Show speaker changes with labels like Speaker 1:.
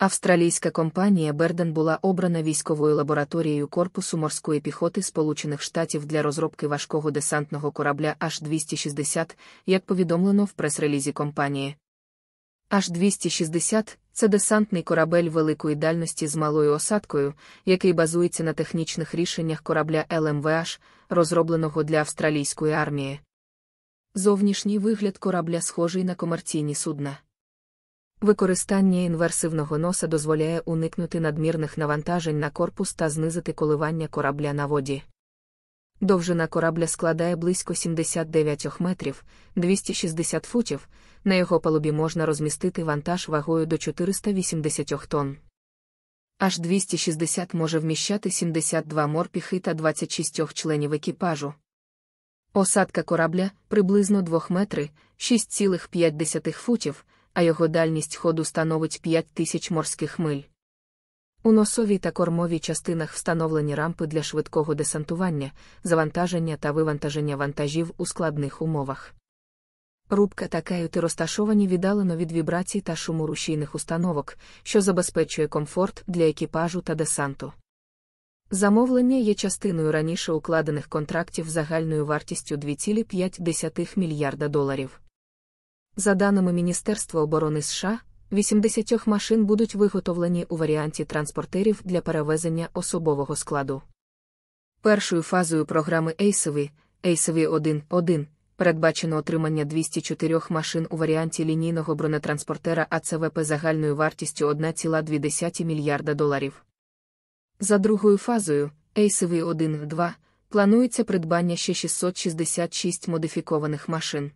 Speaker 1: Австралійська компанія Берден була обрана військовою лабораторією Корпусу морської піхоти Сполучених Штатів для розробки важкого десантного корабля H260, як повідомлено в прес-релізі компанії. H260 це десантний корабель великої дальності з малою осадкою, який базується на технічних рішеннях корабля ЛМВH, розробленого для австралійської армії. Зовнішній вигляд корабля схожий на комерційні судна. Використання інверсивного носа дозволяє уникнути надмірних навантажень на корпус та знизити коливання корабля на воді. Довжина корабля складає близько 79 метрів 260 футів. На його палубі можна розмістити вантаж вагою до 480 тонн. Аж 260 може вміщати 72 морпіхи та 26 членів екіпажу. Осадка корабля приблизно 2 метри 6,5 футів а його дальність ходу становить 5 тисяч морських миль. У носовій та кормовій частинах встановлені рампи для швидкого десантування, завантаження та вивантаження вантажів у складних умовах. Рубка та каюти розташовані віддалено від вібрацій та шуму рушійних установок, що забезпечує комфорт для екіпажу та десанту. Замовлення є частиною раніше укладених контрактів загальною вартістю 2,5 мільярда доларів. За даними Міністерства оборони США, 80 машин будуть виготовлені у варіанті транспортерів для перевезення особового складу. Першою фазою програми ACV, acv 1 1 передбачено отримання 204 машин у варіанті лінійного бронетранспортера АЦВП загальною вартістю 1,2 мільярда доларів. За другою фазою, acv 1 2 планується придбання ще 666 модифікованих машин.